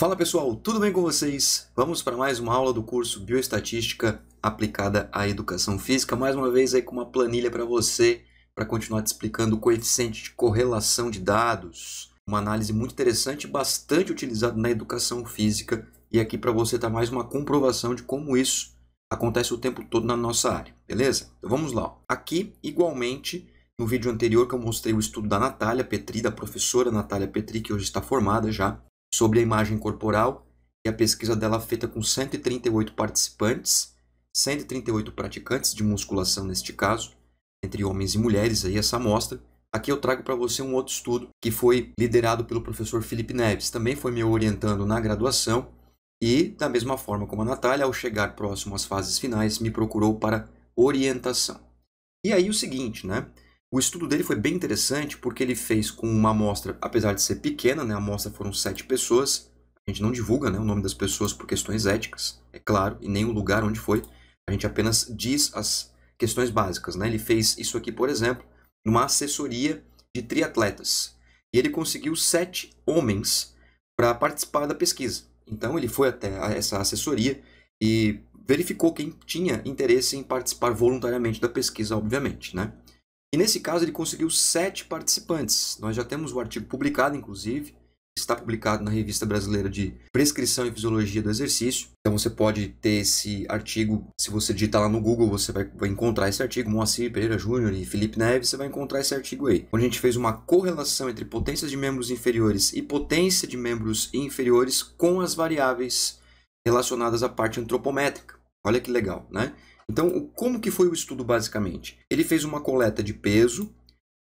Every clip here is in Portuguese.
Fala pessoal, tudo bem com vocês? Vamos para mais uma aula do curso Bioestatística aplicada à Educação Física. Mais uma vez aí com uma planilha para você, para continuar te explicando o coeficiente de correlação de dados. Uma análise muito interessante, bastante utilizada na Educação Física. E aqui para você está mais uma comprovação de como isso acontece o tempo todo na nossa área, beleza? Então vamos lá. Aqui, igualmente, no vídeo anterior que eu mostrei o estudo da Natália Petri, da professora Natália Petri, que hoje está formada já, sobre a imagem corporal e a pesquisa dela feita com 138 participantes, 138 praticantes de musculação neste caso, entre homens e mulheres aí essa amostra. Aqui eu trago para você um outro estudo que foi liderado pelo professor Felipe Neves, também foi me orientando na graduação e, da mesma forma como a Natália, ao chegar próximo às fases finais, me procurou para orientação. E aí o seguinte, né? O estudo dele foi bem interessante porque ele fez com uma amostra, apesar de ser pequena, né, a amostra foram sete pessoas. A gente não divulga né, o nome das pessoas por questões éticas, é claro, e nem o lugar onde foi. A gente apenas diz as questões básicas. Né? Ele fez isso aqui, por exemplo, numa assessoria de triatletas. E ele conseguiu sete homens para participar da pesquisa. Então ele foi até essa assessoria e verificou quem tinha interesse em participar voluntariamente da pesquisa, obviamente. Né? E nesse caso ele conseguiu sete participantes. Nós já temos o artigo publicado, inclusive, está publicado na Revista Brasileira de Prescrição e Fisiologia do Exercício. Então você pode ter esse artigo, se você digitar lá no Google, você vai, vai encontrar esse artigo, Moacir Pereira Júnior e Felipe Neves, você vai encontrar esse artigo aí. Onde a gente fez uma correlação entre potências de membros inferiores e potência de membros inferiores com as variáveis relacionadas à parte antropométrica. Olha que legal, né? Então, como que foi o estudo basicamente? Ele fez uma coleta de peso,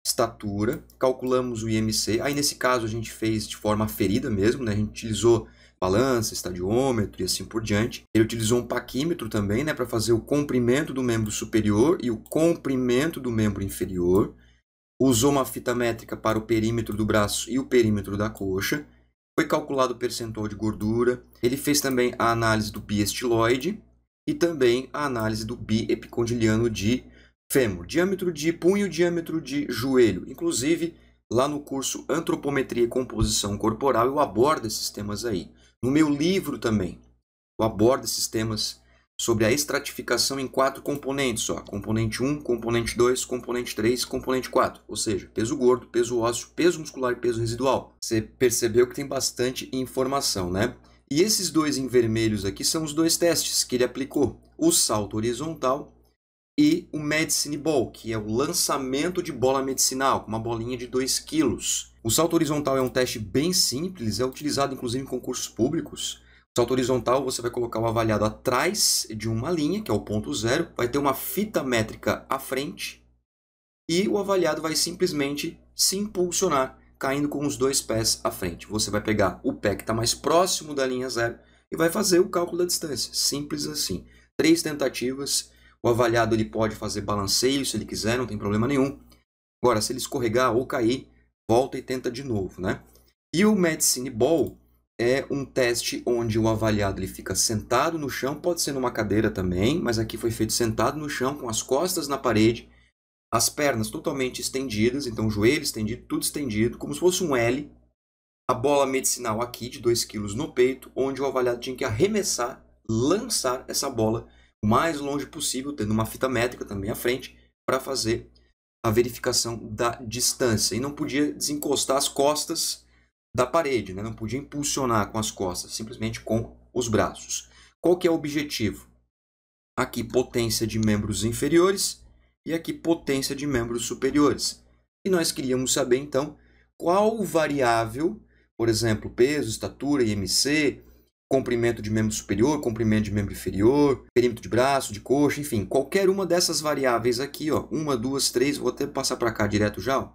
estatura, calculamos o IMC. Aí nesse caso a gente fez de forma ferida mesmo, né? A gente utilizou balança, estadiômetro e assim por diante. Ele utilizou um paquímetro também, né, para fazer o comprimento do membro superior e o comprimento do membro inferior. Usou uma fita métrica para o perímetro do braço e o perímetro da coxa. Foi calculado o percentual de gordura. Ele fez também a análise do tambbiestiloide, e também a análise do epicondiliano de fêmur, diâmetro de punho, diâmetro de joelho. Inclusive, lá no curso Antropometria e Composição Corporal eu abordo esses temas aí. No meu livro também, eu abordo esses temas sobre a estratificação em quatro componentes, ó, componente 1, componente 2, componente 3, componente 4, ou seja, peso gordo, peso ósseo, peso muscular e peso residual. Você percebeu que tem bastante informação, né? E esses dois em vermelhos aqui são os dois testes que ele aplicou: o salto horizontal e o medicine ball, que é o lançamento de bola medicinal, com uma bolinha de 2 quilos. O salto horizontal é um teste bem simples, é utilizado inclusive em concursos públicos. O salto horizontal você vai colocar o avaliado atrás de uma linha, que é o ponto zero, vai ter uma fita métrica à frente e o avaliado vai simplesmente se impulsionar caindo com os dois pés à frente. Você vai pegar o pé que está mais próximo da linha zero e vai fazer o cálculo da distância. Simples assim. Três tentativas. O avaliado ele pode fazer balanceio se ele quiser, não tem problema nenhum. Agora, se ele escorregar ou cair, volta e tenta de novo, né? E o Medicine Ball é um teste onde o avaliado ele fica sentado no chão, pode ser numa cadeira também, mas aqui foi feito sentado no chão com as costas na parede as pernas totalmente estendidas, então joelho estendido, tudo estendido, como se fosse um L. A bola medicinal aqui de 2 kg no peito, onde o avaliado tinha que arremessar, lançar essa bola o mais longe possível, tendo uma fita métrica também à frente, para fazer a verificação da distância. E não podia desencostar as costas da parede, né? não podia impulsionar com as costas, simplesmente com os braços. Qual que é o objetivo? Aqui, potência de membros inferiores e aqui potência de membros superiores. E nós queríamos saber, então, qual variável, por exemplo, peso, estatura, IMC, comprimento de membro superior, comprimento de membro inferior, perímetro de braço, de coxa, enfim, qualquer uma dessas variáveis aqui, ó, uma, duas, três, vou até passar para cá direto já, ó,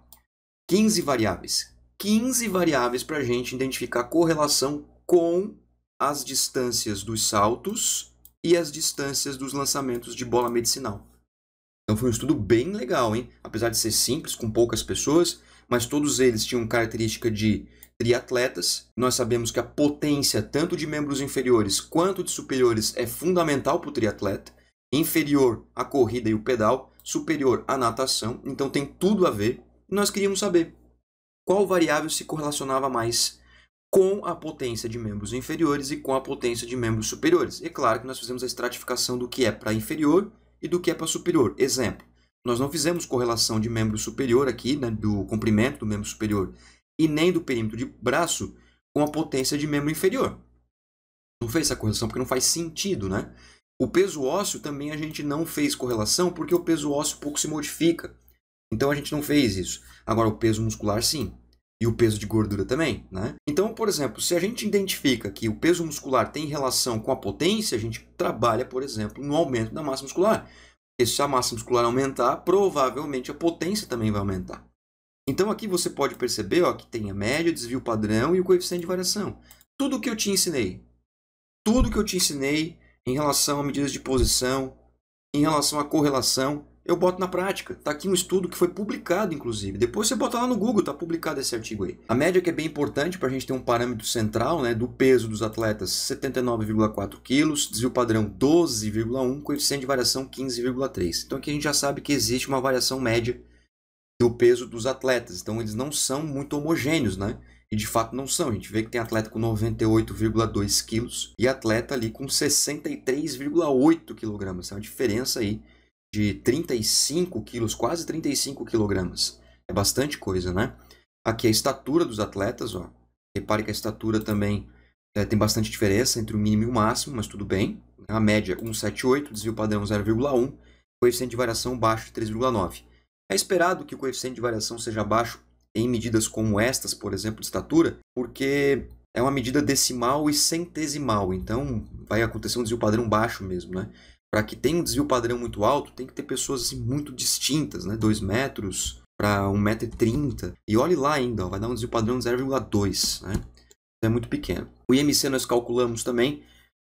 15 variáveis. 15 variáveis para a gente identificar correlação com as distâncias dos saltos e as distâncias dos lançamentos de bola medicinal. Então foi um estudo bem legal, hein? Apesar de ser simples, com poucas pessoas, mas todos eles tinham característica de triatletas. Nós sabemos que a potência tanto de membros inferiores quanto de superiores é fundamental para o triatleta. Inferior a corrida e o pedal, superior a natação, então tem tudo a ver. E nós queríamos saber qual variável se correlacionava mais com a potência de membros inferiores e com a potência de membros superiores. É claro que nós fizemos a estratificação do que é para inferior e do que é para superior. Exemplo, nós não fizemos correlação de membro superior aqui, né, do comprimento do membro superior, e nem do perímetro de braço com a potência de membro inferior. Não fez essa correlação porque não faz sentido, né? O peso ósseo também a gente não fez correlação porque o peso ósseo pouco se modifica. Então a gente não fez isso. Agora o peso muscular sim e o peso de gordura também, né? Então, por exemplo, se a gente identifica que o peso muscular tem relação com a potência, a gente trabalha, por exemplo, no aumento da massa muscular. Porque se a massa muscular aumentar, provavelmente a potência também vai aumentar. Então aqui você pode perceber ó, que tem a média, o desvio padrão e o coeficiente de variação. Tudo que eu te ensinei, tudo que eu te ensinei em relação a medidas de posição, em relação à correlação, eu boto na prática. Tá aqui um estudo que foi publicado, inclusive. Depois você bota lá no Google, tá publicado esse artigo aí. A média que é bem importante para a gente ter um parâmetro central, né, do peso dos atletas, 79,4 quilos, desvio padrão 12,1, coeficiente de variação 15,3. Então aqui a gente já sabe que existe uma variação média do peso dos atletas. Então eles não são muito homogêneos, né? E de fato não são. A gente vê que tem atleta com 98,2 quilos e atleta ali com 63,8 quilogramas. É uma diferença aí de 35 quilos, quase 35 quilogramas. É bastante coisa, né? Aqui a estatura dos atletas, ó. Repare que a estatura também é, tem bastante diferença entre o mínimo e o máximo, mas tudo bem. Né? A média 1,78, desvio padrão 0,1, coeficiente de variação baixo de 3,9. É esperado que o coeficiente de variação seja baixo em medidas como estas, por exemplo, de estatura, porque é uma medida decimal e centesimal, então vai acontecer um desvio padrão baixo mesmo, né? para que tenha um desvio padrão muito alto, tem que ter pessoas assim, muito distintas, né? 2 metros para 1,30m. E olhe lá ainda, ó, vai dar um desvio padrão de 0,2, né? É muito pequeno. O IMC nós calculamos também,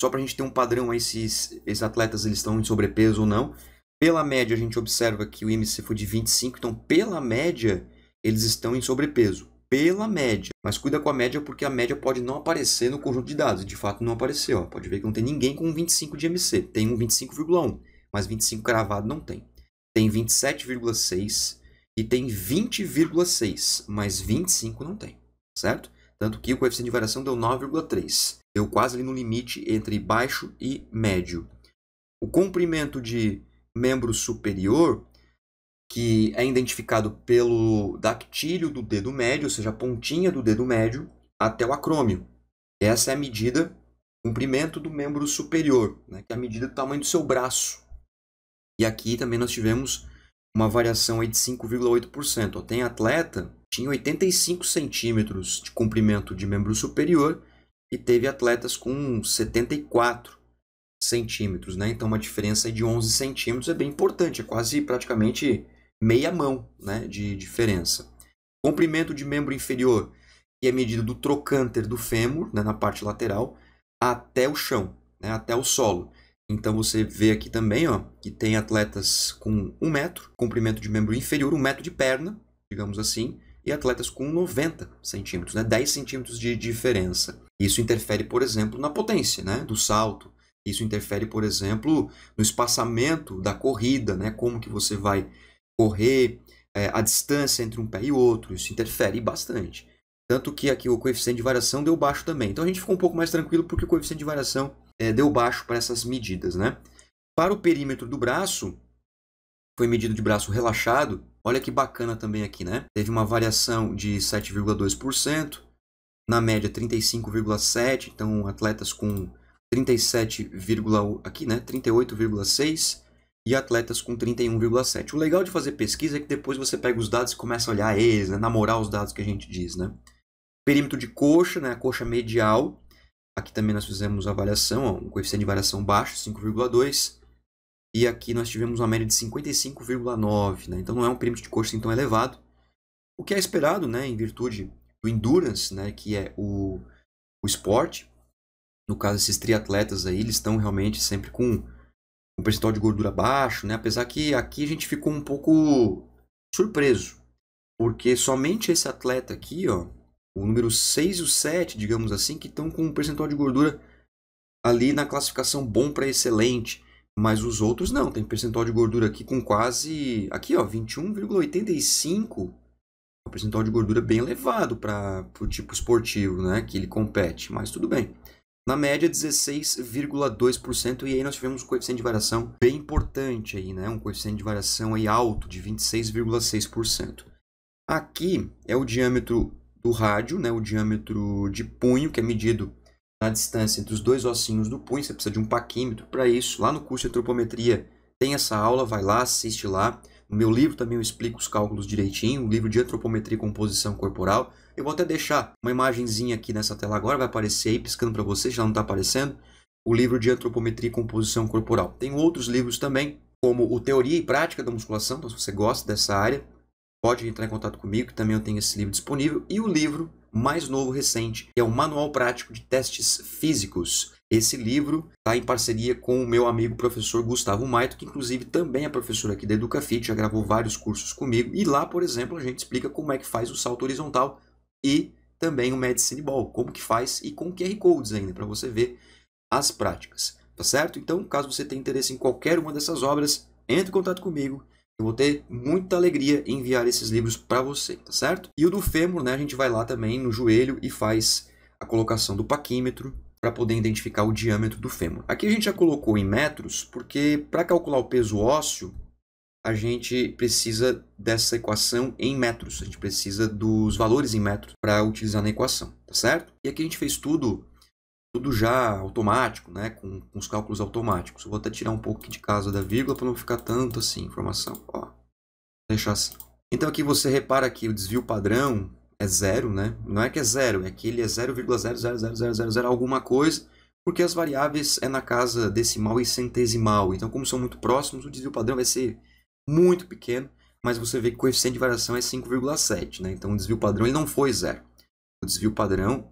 só para a gente ter um padrão aí se esses atletas eles estão em sobrepeso ou não. Pela média, a gente observa que o IMC foi de 25, então pela média, eles estão em sobrepeso pela média. Mas cuida com a média porque a média pode não aparecer no conjunto de dados. De fato, não apareceu. Pode ver que não tem ninguém com 25 de MC. Tem um 25,1, mas 25 cravado não tem. Tem 27,6 e tem 20,6, mas 25 não tem, certo? Tanto que o coeficiente de variação deu 9,3. Deu quase ali no limite entre baixo e médio. O comprimento de membro superior que é identificado pelo dactílio do dedo médio, ou seja, a pontinha do dedo médio, até o acrômio. Essa é a medida, comprimento do membro superior, né, que é a medida do tamanho do seu braço. E aqui também nós tivemos uma variação aí de 5,8%. Tem atleta tinha 85 centímetros de comprimento de membro superior e teve atletas com 74 centímetros, né? Então uma diferença de 11 centímetros é bem importante, é quase praticamente meia mão né, de diferença. Comprimento de membro inferior, que é medida do trocânter do fêmur, né, na parte lateral, até o chão, né, até o solo. Então você vê aqui também ó, que tem atletas com 1 metro, comprimento de membro inferior, 1 metro de perna, digamos assim, e atletas com 90 centímetros, né, 10 centímetros de diferença. Isso interfere, por exemplo, na potência né, do salto, isso interfere, por exemplo, no espaçamento da corrida, né, como que você vai correr, é, a distância entre um pé e outro, isso interfere bastante. Tanto que aqui o coeficiente de variação deu baixo também. Então a gente ficou um pouco mais tranquilo porque o coeficiente de variação é, deu baixo para essas medidas. Né? Para o perímetro do braço, foi medido de braço relaxado. Olha que bacana também aqui, né? Teve uma variação de 7,2%, na média 35,7%, então atletas com 37, aqui, né? 38,6%, e atletas com 31,7. O legal de fazer pesquisa é que depois você pega os dados e começa a olhar eles, né? namorar os dados que a gente diz, né? Perímetro de coxa, né? A coxa medial. Aqui também nós fizemos avaliação, ó, um coeficiente de variação baixo, 5,2. E aqui nós tivemos uma média de 55,9, né? Então não é um perímetro de coxa assim tão elevado. O que é esperado, né? Em virtude do endurance, né? Que é o, o esporte. No caso, esses triatletas aí, eles estão realmente sempre com um percentual de gordura baixo, né? Apesar que aqui a gente ficou um pouco surpreso, porque somente esse atleta aqui, ó, o número 6 e o 7, digamos assim, que estão com um percentual de gordura ali na classificação bom para excelente, mas os outros não, tem percentual de gordura aqui com quase aqui, ó, 21,85 é um percentual de gordura bem elevado para o tipo esportivo né, que ele compete, mas tudo bem. Na média, 16,2%, e aí nós tivemos um coeficiente de variação bem importante aí, né? Um coeficiente de variação aí alto de 26,6%. Aqui é o diâmetro do rádio, né? O diâmetro de punho, que é medido na distância entre os dois ossinhos do punho, você precisa de um paquímetro para isso. Lá no curso de antropometria tem essa aula, vai lá, assiste lá. No meu livro também eu explico os cálculos direitinho, o livro de antropometria e composição corporal. Eu vou até deixar uma imagenzinha aqui nessa tela agora, vai aparecer aí piscando para vocês, já não está aparecendo, o livro de antropometria e composição corporal. Tem outros livros também, como o Teoria e Prática da Musculação, então se você gosta dessa área, pode entrar em contato comigo, que também eu tenho esse livro disponível, e o livro mais novo recente, que é o Manual Prático de Testes Físicos. Esse livro está em parceria com o meu amigo professor Gustavo Maito, que inclusive também é professor aqui da EducaFit, já gravou vários cursos comigo, e lá, por exemplo, a gente explica como é que faz o salto horizontal e também o Medicine Ball, como que faz e com QR Codes ainda, para você ver as práticas, tá certo? Então, caso você tenha interesse em qualquer uma dessas obras, entre em contato comigo, eu vou ter muita alegria em enviar esses livros para você, tá certo? E o do fêmur, né, a gente vai lá também no joelho e faz a colocação do paquímetro, para poder identificar o diâmetro do fêmur. Aqui a gente já colocou em metros, porque para calcular o peso ósseo, a gente precisa dessa equação em metros, a gente precisa dos valores em metros para utilizar na equação, tá certo? E aqui a gente fez tudo tudo já automático, né, com, com os cálculos automáticos. vou até tirar um pouco de casa da vírgula para não ficar tanto assim informação, ó. Deixar assim. Então aqui você repara que o desvio padrão é zero, né? Não é que é zero, é que ele é 0,00000 alguma coisa, porque as variáveis é na casa decimal e centesimal. Então, como são muito próximos, o desvio padrão vai ser muito pequeno, mas você vê que o coeficiente de variação é 5,7, né? Então o desvio padrão ele não foi zero. O desvio padrão,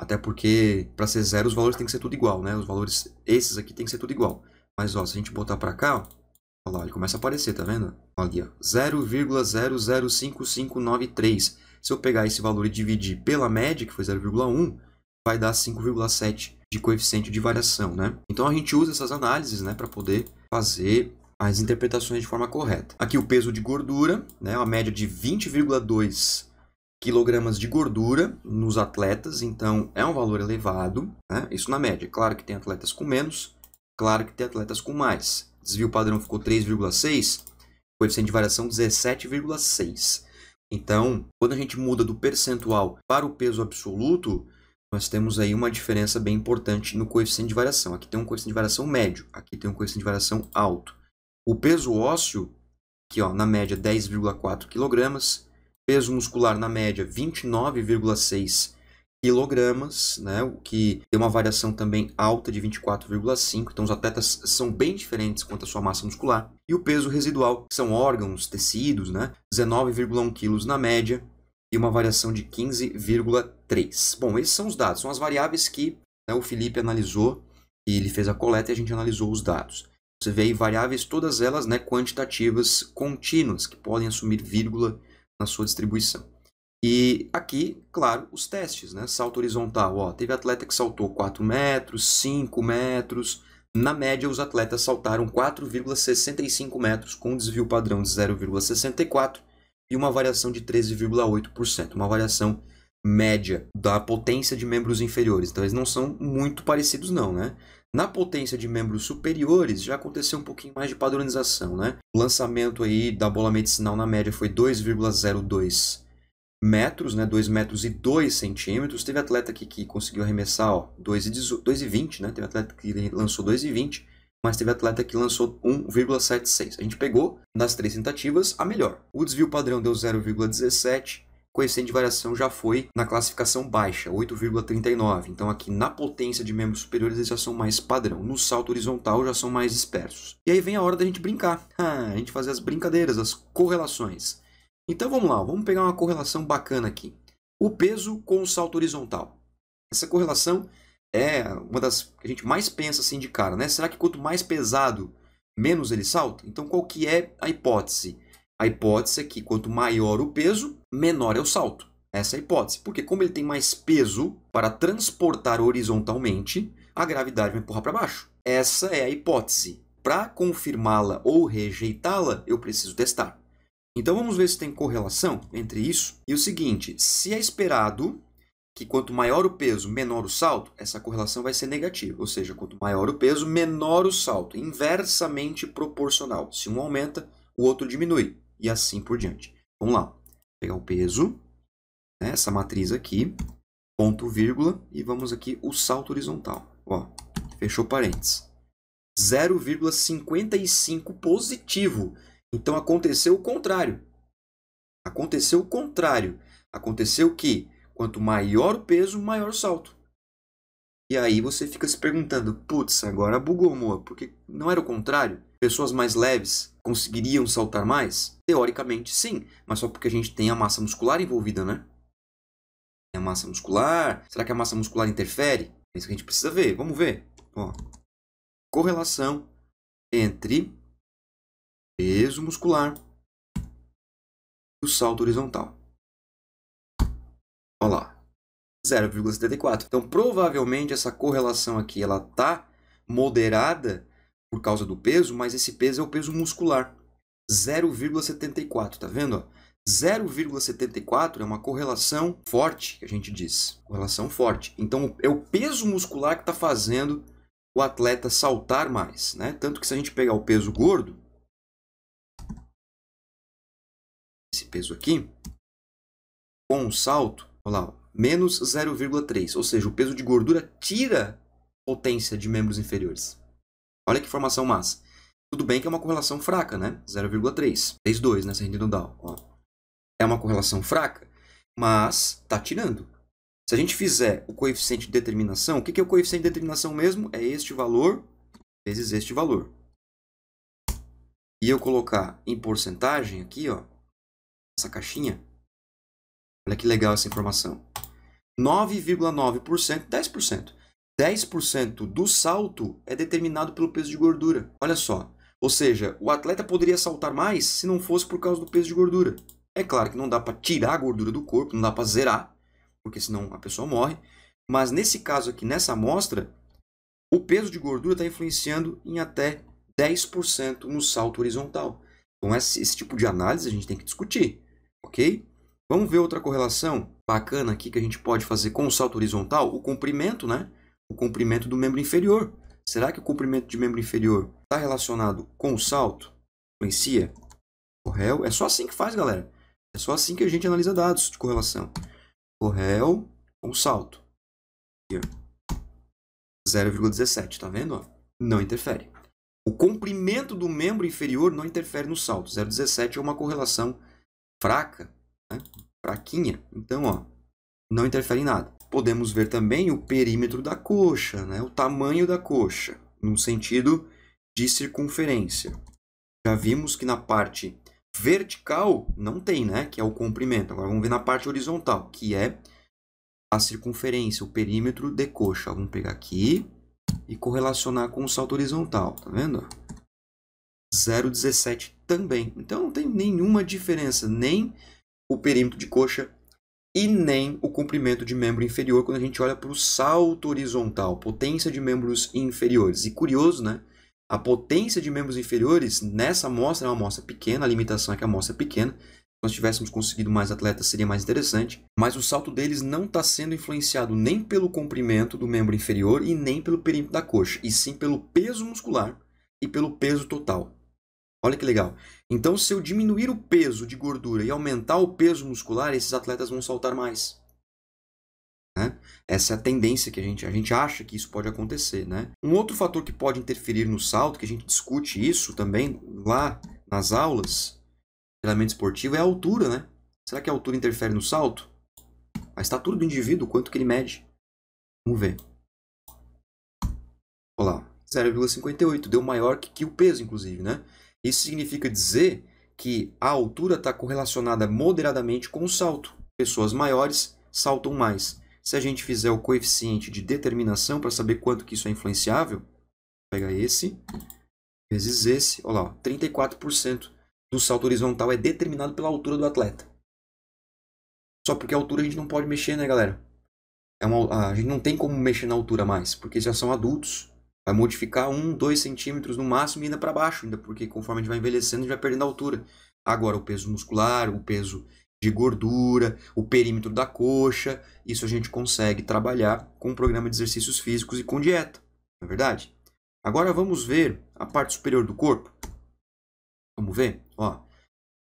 até porque para ser zero os valores têm que ser tudo igual, né? Os valores, esses aqui tem que ser tudo igual. Mas ó, se a gente botar para cá, ó, Olha lá, ele começa a aparecer, tá vendo? Olha ali, ó. 0,005593. Se eu pegar esse valor e dividir pela média, que foi 0,1, vai dar 5,7 de coeficiente de variação, né? Então a gente usa essas análises, né, para poder fazer as interpretações de forma correta. Aqui o peso de gordura, né, uma média de 20,2 quilogramas de gordura nos atletas, então é um valor elevado, né? isso na média. Claro que tem atletas com menos, claro que tem atletas com mais. Desvio padrão ficou 3,6, coeficiente de variação 17,6. Então, quando a gente muda do percentual para o peso absoluto, nós temos aí uma diferença bem importante no coeficiente de variação. Aqui tem um coeficiente de variação médio, aqui tem um coeficiente de variação alto. O peso ósseo, que ó, na média 10,4 kg, peso muscular na média 29,6 kg, né, o que tem uma variação também alta de 24,5, então os atletas são bem diferentes quanto à sua massa muscular. E o peso residual, que são órgãos, tecidos, né, 19,1 kg na média e uma variação de 15,3. Bom, esses são os dados, são as variáveis que né, o Felipe analisou e ele fez a coleta e a gente analisou os dados. Você vê aí variáveis, todas elas né, quantitativas contínuas, que podem assumir vírgula na sua distribuição. E aqui, claro, os testes, né? Salto horizontal. Ó, teve atleta que saltou 4 metros, 5 metros. Na média, os atletas saltaram 4,65 metros, com um desvio padrão de 0,64 e uma variação de 13,8%. Uma variação média da potência de membros inferiores. Então, eles não são muito parecidos, não, né? Na potência de membros superiores já aconteceu um pouquinho mais de padronização, né? O lançamento aí da bola medicinal na média foi 2,02 metros, né? 2 metros e 2 centímetros. Teve atleta que, que conseguiu arremessar, 2,20, né? Teve atleta que lançou 2,20, mas teve atleta que lançou 1,76. A gente pegou, nas três tentativas, a melhor. O desvio padrão deu 0,17, coeficiente de variação já foi na classificação baixa, 8,39. Então aqui na potência de membros superiores eles já são mais padrão. No salto horizontal já são mais dispersos. E aí vem a hora da gente brincar, ah, a gente fazer as brincadeiras, as correlações. Então vamos lá, vamos pegar uma correlação bacana aqui. O peso com o salto horizontal. Essa correlação é uma das que a gente mais pensa assim de cara, né? Será que quanto mais pesado, menos ele salta? Então qual que é a hipótese? A hipótese é que quanto maior o peso, menor é o salto. Essa é a hipótese, porque como ele tem mais peso para transportar horizontalmente, a gravidade vai empurrar para baixo. Essa é a hipótese. Para confirmá-la ou rejeitá-la, eu preciso testar. Então vamos ver se tem correlação entre isso e o seguinte: se é esperado que quanto maior o peso, menor o salto, essa correlação vai ser negativa. Ou seja, quanto maior o peso, menor o salto, inversamente proporcional. Se um aumenta, o outro diminui e assim por diante. Vamos lá. Vou pegar o peso, né, essa matriz aqui, ponto, vírgula, e vamos aqui o salto horizontal. Ó, fechou parênteses. 0,55 positivo. Então aconteceu o contrário. Aconteceu o contrário. Aconteceu que quanto maior o peso, maior o salto. E aí você fica se perguntando, putz, agora bugou, amor, porque não era o contrário? pessoas mais leves conseguiriam saltar mais? Teoricamente, sim, mas só porque a gente tem a massa muscular envolvida, né? Tem a massa muscular. Será que a massa muscular interfere? É isso que a gente precisa ver. Vamos ver. Ó, correlação entre peso muscular e o salto horizontal. Olha lá. 0,74. Então, provavelmente essa correlação aqui ela tá moderada por causa do peso, mas esse peso é o peso muscular. 0,74, tá vendo? 0,74 é uma correlação forte, que a gente diz. Correlação forte. Então, é o peso muscular que está fazendo o atleta saltar mais, né? Tanto que se a gente pegar o peso gordo, esse peso aqui, com o um salto, olha lá, menos 0,3, ou seja, o peso de gordura tira potência de membros inferiores. Olha que informação massa. Tudo bem que é uma correlação fraca, né? 0,3. 3,2 né, gente não Ó. É uma correlação fraca, mas tá tirando. Se a gente fizer o coeficiente de determinação, o que é o coeficiente de determinação mesmo? É este valor vezes este valor. E eu colocar em porcentagem aqui, ó, essa caixinha. Olha que legal essa informação. 9,9%, 10%. 10% do salto é determinado pelo peso de gordura. Olha só. Ou seja, o atleta poderia saltar mais se não fosse por causa do peso de gordura. É claro que não dá para tirar a gordura do corpo, não dá para zerar, porque senão a pessoa morre. Mas nesse caso aqui, nessa amostra, o peso de gordura está influenciando em até 10% no salto horizontal. Então, esse, esse tipo de análise a gente tem que discutir, ok? Vamos ver outra correlação bacana aqui que a gente pode fazer com o salto horizontal, o comprimento, né? o comprimento do membro inferior. Será que o comprimento de membro inferior está relacionado com o salto? Influencia? É. Correl. É só assim que faz, galera. É só assim que a gente analisa dados de correlação. Correl com salto. 0,17, tá vendo? Não interfere. O comprimento do membro inferior não interfere no salto. 0,17 é uma correlação fraca, né? fraquinha. Então, ó, não interfere em nada. Podemos ver também o perímetro da coxa, né? o tamanho da coxa, num sentido de circunferência. Já vimos que na parte vertical não tem, né? que é o comprimento. Agora vamos ver na parte horizontal, que é a circunferência, o perímetro de coxa. Vamos pegar aqui e correlacionar com o salto horizontal, tá vendo? 0,17 também. Então não tem nenhuma diferença, nem o perímetro de coxa e nem o comprimento de membro inferior quando a gente olha para o salto horizontal, potência de membros inferiores. E curioso, né? A potência de membros inferiores nessa amostra é uma amostra pequena, a limitação é que a amostra é pequena. Se nós tivéssemos conseguido mais atletas seria mais interessante, mas o salto deles não está sendo influenciado nem pelo comprimento do membro inferior e nem pelo perímetro da coxa, e sim pelo peso muscular e pelo peso total. Olha que legal. Então, se eu diminuir o peso de gordura e aumentar o peso muscular, esses atletas vão saltar mais. Né? Essa é a tendência que a gente, a gente acha que isso pode acontecer. Né? Um outro fator que pode interferir no salto, que a gente discute isso também lá nas aulas de treinamento esportivo, é a altura. Né? Será que a altura interfere no salto? A estatura tá do indivíduo, quanto que ele mede? Vamos ver. Olha lá, 0,58, deu maior que, que o peso, inclusive, né? Isso significa dizer que a altura está correlacionada moderadamente com o salto. Pessoas maiores saltam mais. Se a gente fizer o coeficiente de determinação para saber quanto que isso é influenciável, pega esse vezes esse, olha lá, 34% do salto horizontal é determinado pela altura do atleta. Só porque a altura a gente não pode mexer, né, galera? É uma, a gente não tem como mexer na altura mais, porque já são adultos, Vai modificar 1, 2 centímetros no máximo e ainda para baixo, ainda porque conforme a gente vai envelhecendo, a gente vai perdendo altura. Agora, o peso muscular, o peso de gordura, o perímetro da coxa, isso a gente consegue trabalhar com um programa de exercícios físicos e com dieta, não é verdade? Agora vamos ver a parte superior do corpo. Vamos ver? Ó,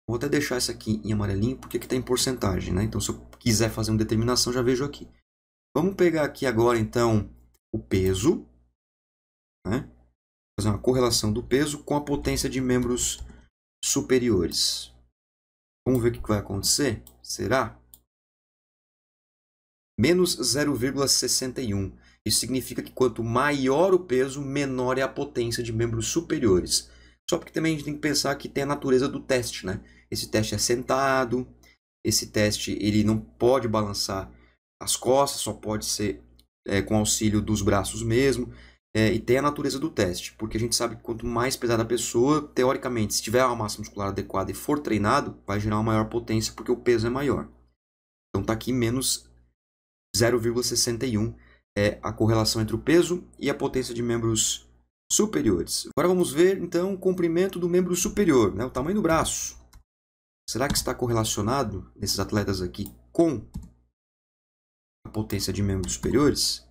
vou até deixar isso aqui em amarelinho porque aqui está em porcentagem, né? Então, se eu quiser fazer uma determinação, já vejo aqui. Vamos pegar aqui agora, então, o peso fazer uma correlação do peso com a potência de membros superiores. Vamos ver o que vai acontecer? Será? Menos 0,61. Isso significa que quanto maior o peso, menor é a potência de membros superiores. Só porque também a gente tem que pensar que tem a natureza do teste, né? Esse teste é sentado, esse teste ele não pode balançar as costas, só pode ser é, com auxílio dos braços mesmo. É, e tem a natureza do teste, porque a gente sabe que quanto mais pesada a pessoa, teoricamente, se tiver uma massa muscular adequada e for treinado, vai gerar uma maior potência porque o peso é maior. Então está aqui menos 0,61 é a correlação entre o peso e a potência de membros superiores. Agora vamos ver então o comprimento do membro superior, né, o tamanho do braço. Será que está correlacionado nesses atletas aqui com a potência de membros superiores?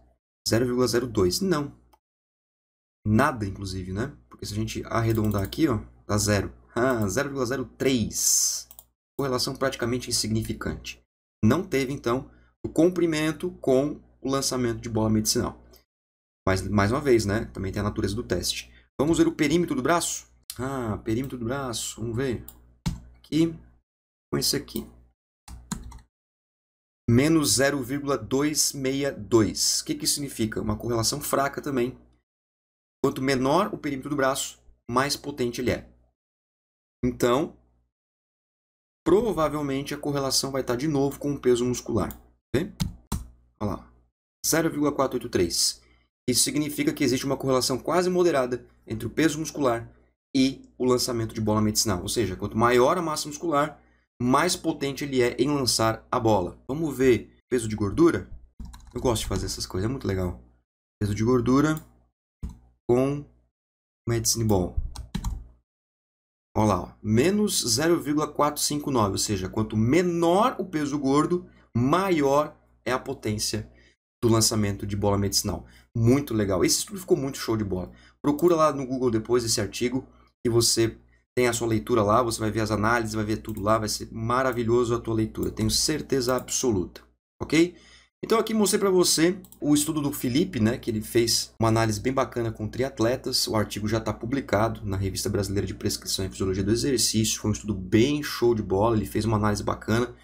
0,02. Não, nada, inclusive, né? Porque se a gente arredondar aqui, ó, dá zero. Ah, 0,03. Correlação praticamente insignificante. Não teve, então, o comprimento com o lançamento de bola medicinal. Mas, mais uma vez, né? Também tem a natureza do teste. Vamos ver o perímetro do braço? Ah, perímetro do braço. Vamos ver. Aqui. Com esse aqui. Menos 0,262. O que, que isso significa? Uma correlação fraca também Quanto menor o perímetro do braço, mais potente ele é. Então, provavelmente a correlação vai estar de novo com o peso muscular. Vê? Olha lá. 0,483. Isso significa que existe uma correlação quase moderada entre o peso muscular e o lançamento de bola medicinal. Ou seja, quanto maior a massa muscular, mais potente ele é em lançar a bola. Vamos ver peso de gordura? Eu gosto de fazer essas coisas, é muito legal. Peso de gordura com Medicine Ball. Olha lá, menos 0,459, ou seja, quanto menor o peso gordo, maior é a potência do lançamento de bola medicinal. Muito legal. Esse estudo ficou muito show de bola. Procura lá no Google depois esse artigo e você tem a sua leitura lá, você vai ver as análises, vai ver tudo lá, vai ser maravilhoso a tua leitura, tenho certeza absoluta, ok? Então aqui mostrei para você o estudo do Felipe, né, que ele fez uma análise bem bacana com triatletas. O artigo já está publicado na Revista Brasileira de Prescrição e Fisiologia do Exercício. Foi um estudo bem show de bola, ele fez uma análise bacana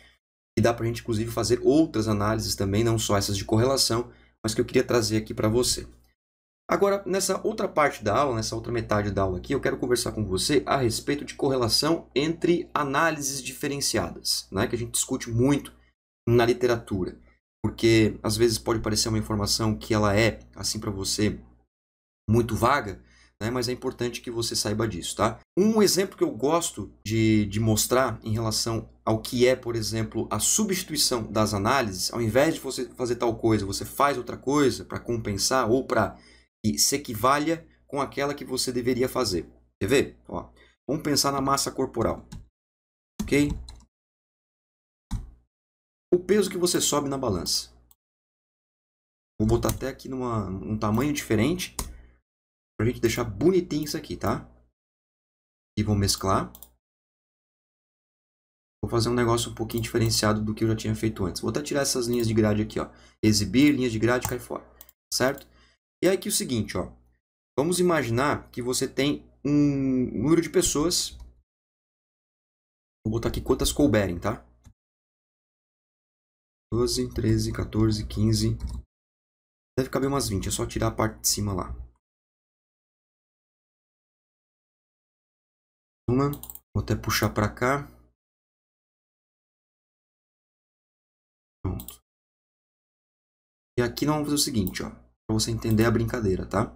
e dá para a gente inclusive fazer outras análises também, não só essas de correlação, mas que eu queria trazer aqui para você. Agora, nessa outra parte da aula, nessa outra metade da aula aqui, eu quero conversar com você a respeito de correlação entre análises diferenciadas, né, que a gente discute muito na literatura porque às vezes pode parecer uma informação que ela é, assim para você, muito vaga, né? mas é importante que você saiba disso, tá? Um exemplo que eu gosto de, de mostrar em relação ao que é, por exemplo, a substituição das análises, ao invés de você fazer tal coisa, você faz outra coisa para compensar ou para que se equivalha com aquela que você deveria fazer. Quer ver? Ó, vamos pensar na massa corporal. Ok? o peso que você sobe na balança. Vou botar até aqui numa, num tamanho diferente. Pra gente deixar bonitinho isso aqui, tá? E vou mesclar. Vou fazer um negócio um pouquinho diferenciado do que eu já tinha feito antes. Vou até tirar essas linhas de grade aqui, ó. Exibir, linhas de grade, cai fora. Certo? E aí é aqui é o seguinte, ó. Vamos imaginar que você tem um número de pessoas. Vou botar aqui quantas couberem, tá? 12, 13, 14, 15. Deve caber umas 20, é só tirar a parte de cima lá. Uma, vou até puxar para cá. Pronto. E aqui nós vamos fazer o seguinte, ó, para você entender a brincadeira, tá?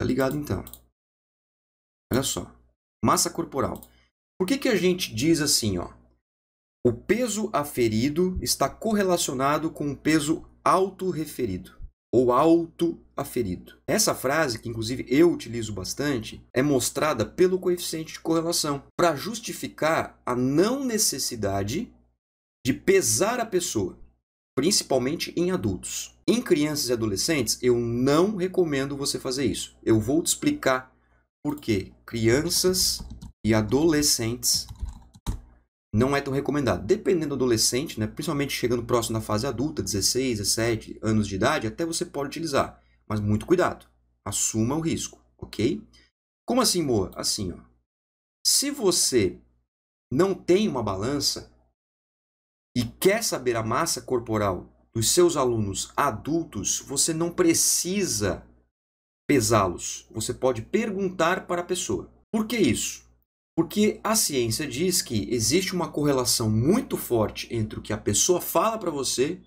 Tá ligado então? Olha só, massa corporal. Por que que a gente diz assim, ó? O peso aferido está correlacionado com o peso autorreferido ou autoaferido. Essa frase, que inclusive eu utilizo bastante, é mostrada pelo coeficiente de correlação para justificar a não necessidade de pesar a pessoa, principalmente em adultos. Em crianças e adolescentes, eu não recomendo você fazer isso. Eu vou te explicar por que crianças e adolescentes não é tão recomendado. Dependendo do adolescente, né, principalmente chegando próximo da fase adulta, 16, 17 anos de idade, até você pode utilizar, mas muito cuidado. Assuma o risco, ok? Como assim, Moa? Assim, ó. Se você não tem uma balança e quer saber a massa corporal dos seus alunos adultos, você não precisa pesá-los. Você pode perguntar para a pessoa. Por que isso? Porque a ciência diz que existe uma correlação muito forte entre o que a pessoa fala para você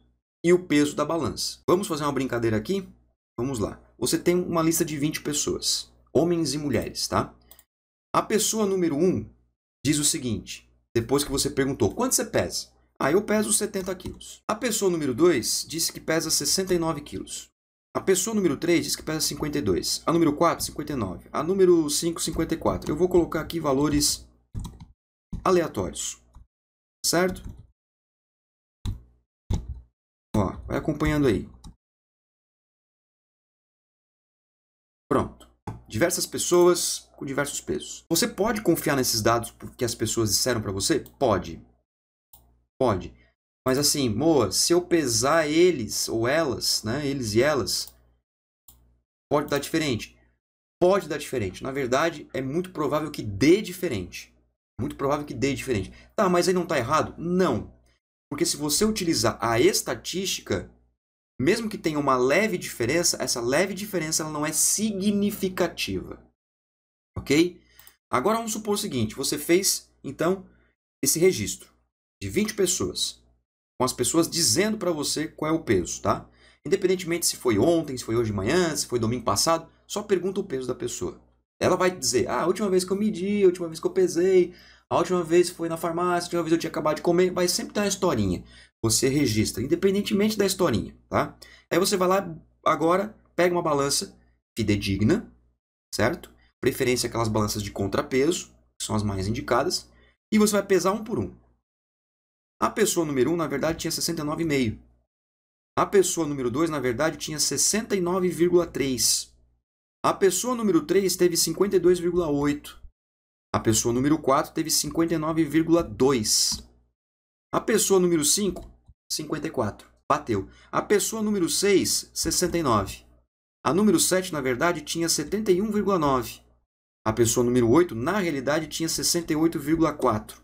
e o peso da balança. Vamos fazer uma brincadeira aqui? Vamos lá. Você tem uma lista de 20 pessoas, homens e mulheres, tá? A pessoa número 1 diz o seguinte, depois que você perguntou, quanto você pesa? Ah, eu peso 70 quilos. A pessoa número 2 disse que pesa 69 quilos. A pessoa número 3 diz que pesa 52. A número 4, 59. A número 5, 54. Eu vou colocar aqui valores aleatórios. Certo? Ó, vai acompanhando aí. Pronto. Diversas pessoas com diversos pesos. Você pode confiar nesses dados que as pessoas disseram para você? Pode. Pode. Mas assim, Moa, se eu pesar eles ou elas, né? Eles e elas, pode dar diferente. Pode dar diferente. Na verdade, é muito provável que dê diferente. Muito provável que dê diferente. Tá, mas aí não está errado? Não. Porque se você utilizar a estatística, mesmo que tenha uma leve diferença, essa leve diferença ela não é significativa. Ok? Agora vamos supor o seguinte: você fez, então, esse registro de 20 pessoas com as pessoas dizendo para você qual é o peso, tá? Independentemente se foi ontem, se foi hoje de manhã, se foi domingo passado, só pergunta o peso da pessoa. Ela vai dizer: "Ah, a última vez que eu medi, a última vez que eu pesei, a última vez foi na farmácia, a última vez eu tinha acabado de comer", vai sempre ter uma historinha. Você registra, independentemente da historinha, tá? Aí você vai lá agora, pega uma balança fidedigna, certo? Preferência aquelas balanças de contrapeso, que são as mais indicadas, e você vai pesar um por um. A pessoa número 1, na verdade, tinha 69,5. A pessoa número 2, na verdade, tinha 69,3. A pessoa número 3 teve 52,8. A pessoa número 4 teve 59,2. A pessoa número 5, 54. Bateu. A pessoa número 6, 69. A número 7, na verdade, tinha 71,9. A pessoa número 8, na realidade, tinha 68,4.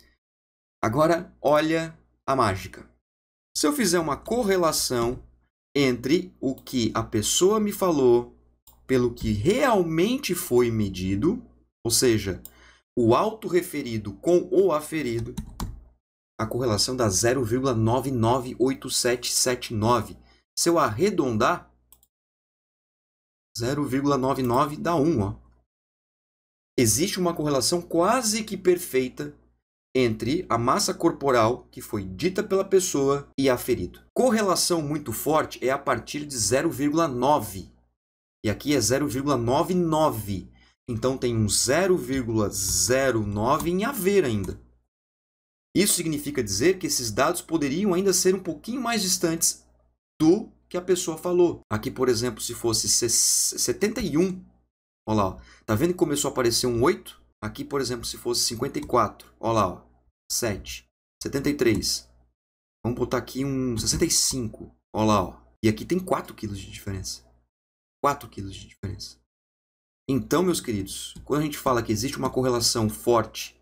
Agora, olha a mágica. Se eu fizer uma correlação entre o que a pessoa me falou pelo que realmente foi medido, ou seja, o autorreferido com o aferido, a correlação dá 0,998779. Se eu arredondar, 0,99 dá 1. Ó. Existe uma correlação quase que perfeita entre a massa corporal que foi dita pela pessoa e a ferida. Correlação muito forte é a partir de 0,9. E aqui é 0,99. Então tem um 0,09 em haver ainda. Isso significa dizer que esses dados poderiam ainda ser um pouquinho mais distantes do que a pessoa falou. Aqui, por exemplo, se fosse 71, olha lá, tá vendo que começou a aparecer um 8? Aqui, por exemplo, se fosse 54, olha lá, ó, 7, 73. Vamos botar aqui um 65, olha lá, ó. E aqui tem 4 quilos de diferença. 4 quilos de diferença. Então, meus queridos, quando a gente fala que existe uma correlação forte,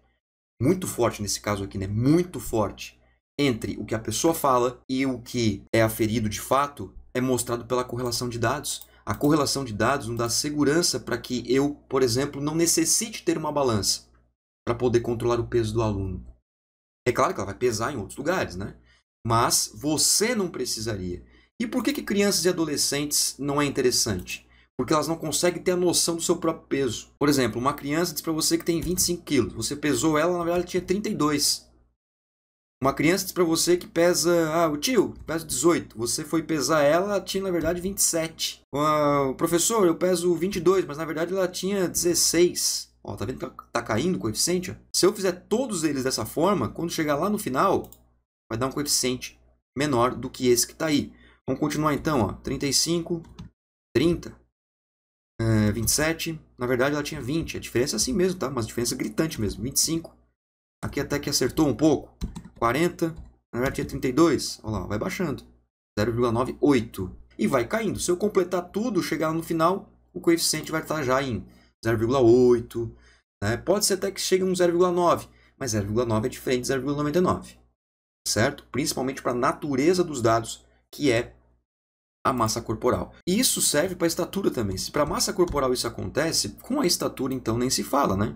muito forte nesse caso aqui, né? Muito forte, entre o que a pessoa fala e o que é aferido de fato, é mostrado pela correlação de dados a correlação de dados nos dá segurança para que eu, por exemplo, não necessite ter uma balança para poder controlar o peso do aluno. É claro que ela vai pesar em outros lugares, né? Mas você não precisaria. E por que, que crianças e adolescentes não é interessante? Porque elas não conseguem ter a noção do seu próprio peso. Por exemplo, uma criança diz para você que tem 25 quilos. Você pesou ela, na verdade, ela tinha 32. Uma criança diz para você que pesa, ah, o tio, pesa 18. Você foi pesar ela, tinha na verdade 27. O professor, eu peso 22, mas na verdade ela tinha 16. Ó, tá vendo que tá, tá caindo o coeficiente? Se eu fizer todos eles dessa forma, quando chegar lá no final, vai dar um coeficiente menor do que esse que está aí. Vamos continuar então, ó. 35, 30, é, 27. Na verdade, ela tinha 20. A diferença é assim mesmo, tá? Mas diferença é gritante mesmo. 25, Aqui até que acertou um pouco. 40. Na verdade tinha 32. Olha lá, vai baixando. 0,98. E vai caindo. Se eu completar tudo, chegar no final, o coeficiente vai estar já em 0,8. Né? Pode ser até que chegue em um 0,9. Mas 0,9 é diferente de 0,99. Certo? Principalmente para a natureza dos dados, que é a massa corporal. E isso serve para a estatura também. Se para a massa corporal isso acontece, com a estatura então nem se fala, né?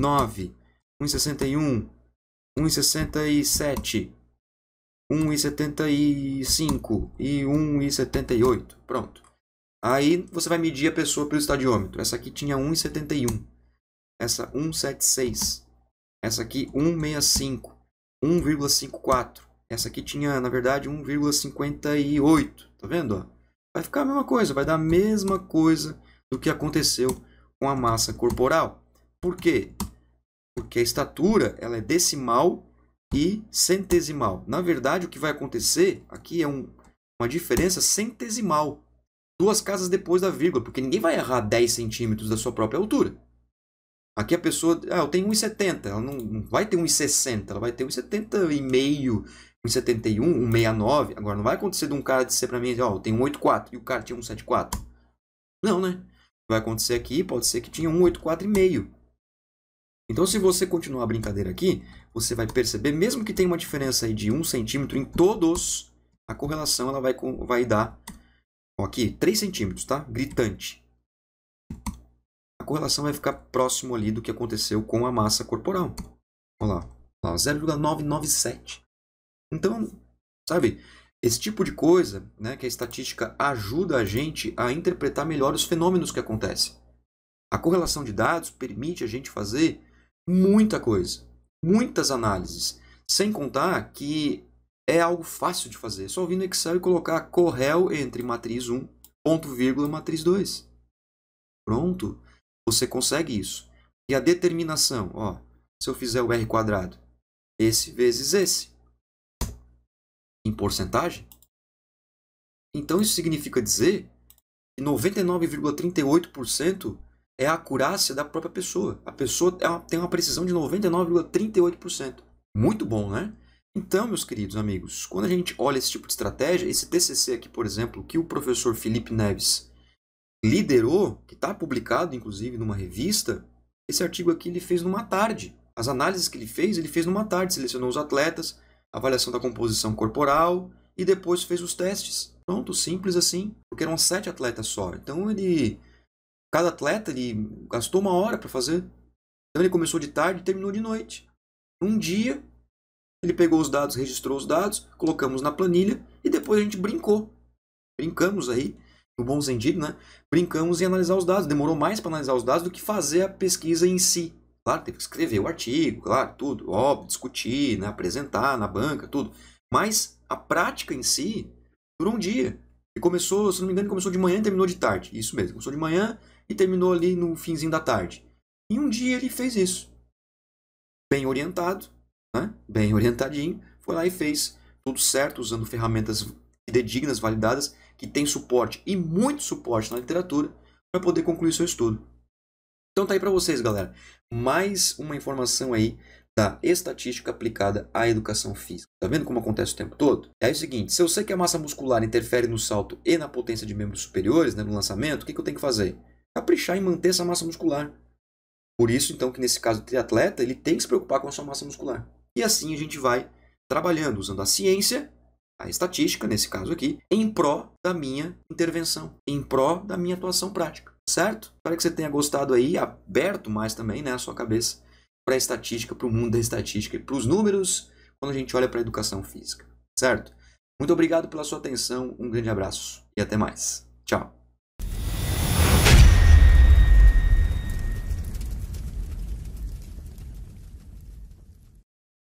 9, 1,61, 1,67, 1,75 e 1,78. Pronto. Aí você vai medir a pessoa pelo estadiômetro. Essa aqui tinha 1,71. Essa 1,76. Essa aqui 1,65. 1,54. Essa aqui tinha, na verdade, 1,58. Tá vendo? Vai ficar a mesma coisa. Vai dar a mesma coisa do que aconteceu com a massa corporal. Por quê? porque a estatura ela é decimal e centesimal. Na verdade, o que vai acontecer aqui é um, uma diferença centesimal, duas casas depois da vírgula, porque ninguém vai errar 10 centímetros da sua própria altura. Aqui a pessoa, ah, eu tenho 1,70, ela não, não vai ter 1,60, ela vai ter 1,70 e meio, 1,71, 1,69. Agora, não vai acontecer de um cara dizer para mim, ó, oh, eu tenho 1,84 e o cara tinha 1,74. Não, né? Vai acontecer aqui, pode ser que tinha 1,84 e meio. Então, se você continuar a brincadeira aqui, você vai perceber, mesmo que tenha uma diferença de 1 centímetro em todos, a correlação ela vai, vai dar, ó, aqui, 3 centímetros, tá? Gritante. A correlação vai ficar próximo ali do que aconteceu com a massa corporal. Olha lá, lá 0,997. Então, sabe, esse tipo de coisa, né, que a estatística ajuda a gente a interpretar melhor os fenômenos que acontecem. A correlação de dados permite a gente fazer muita coisa, muitas análises. Sem contar que é algo fácil de fazer. É só vir no Excel e colocar correl entre matriz 1, ponto vírgula matriz 2. Pronto, você consegue isso. E a determinação, ó, se eu fizer o r quadrado, esse vezes esse, em porcentagem. Então isso significa dizer que 99,38% é a acurácia da própria pessoa. A pessoa tem uma precisão de 99,38%. Muito bom, né? Então, meus queridos amigos, quando a gente olha esse tipo de estratégia, esse TCC aqui, por exemplo, que o professor Felipe Neves liderou, que está publicado, inclusive, numa revista, esse artigo aqui ele fez numa tarde. As análises que ele fez, ele fez numa tarde, selecionou os atletas, avaliação da composição corporal e depois fez os testes. Pronto, simples assim, porque eram sete atletas só. Então ele Cada atleta ele gastou uma hora para fazer. Então ele começou de tarde e terminou de noite. Um dia ele pegou os dados, registrou os dados, colocamos na planilha e depois a gente brincou. Brincamos aí, no bom sentido, né? Brincamos em analisar os dados. Demorou mais para analisar os dados do que fazer a pesquisa em si. Claro, teve que escrever o artigo, claro, tudo, óbvio, discutir, né? apresentar na banca, tudo. Mas a prática em si durou um dia começou, se não me engano, começou de manhã e terminou de tarde. Isso mesmo, começou de manhã e terminou ali no finzinho da tarde. E um dia ele fez isso. Bem orientado, né? bem orientadinho, foi lá e fez tudo certo, usando ferramentas fidedignas, validadas, que tem suporte e muito suporte na literatura, para poder concluir seu estudo. Então tá aí para vocês, galera. Mais uma informação aí da estatística aplicada à educação física. Tá vendo como acontece o tempo todo? É o seguinte, se eu sei que a massa muscular interfere no salto e na potência de membros superiores, né, no lançamento, o que, que eu tenho que fazer? Caprichar em manter essa massa muscular. Por isso, então, que nesse caso o triatleta, ele tem que se preocupar com a sua massa muscular. E assim a gente vai trabalhando, usando a ciência, a estatística, nesse caso aqui, em pró da minha intervenção, em pró da minha atuação prática, certo? Espero que você tenha gostado aí, aberto mais também né, a sua cabeça para a estatística, para o mundo da estatística e para os números quando a gente olha para a educação física, certo? Muito obrigado pela sua atenção, um grande abraço e até mais. Tchau.